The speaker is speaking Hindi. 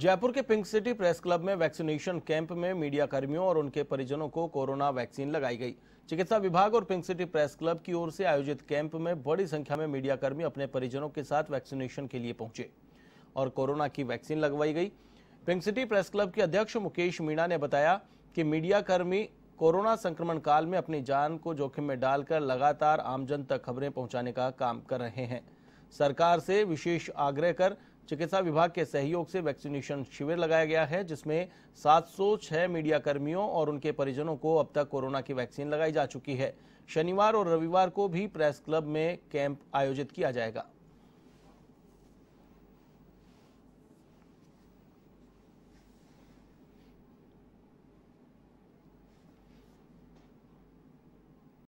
जयपुर के पिंक सिटी प्रेस क्लब में वैक्सीनेशन कैंप में मीडिया कर्मियों और उनके परिजनों को कोरोना वैक्सीन लगाई गई चिकित्सा विभाग और पिंक सिटी प्रेस क्लब की ओर से आयोजित कैंप में बड़ी संख्या में मीडिया कर्मी अपने परिजनों के साथ वैक्सीनेशन के लिए पहुंचे और कोरोना की वैक्सीन लगवाई गई पिंक सिटी प्रेस क्लब के अध्यक्ष मुकेश मीणा ने बताया कि मीडिया कर्मी कोरोना संक्रमण काल में अपनी जान को जोखिम में डालकर लगातार आमजन तक खबरें पहुंचाने का काम कर रहे हैं सरकार से विशेष आग्रह कर चिकित्सा विभाग के सहयोग से वैक्सीनेशन शिविर लगाया गया है जिसमें 706 मीडिया कर्मियों और उनके परिजनों को अब तक कोरोना की वैक्सीन लगाई जा चुकी है शनिवार और रविवार को भी प्रेस क्लब में कैंप आयोजित किया जाएगा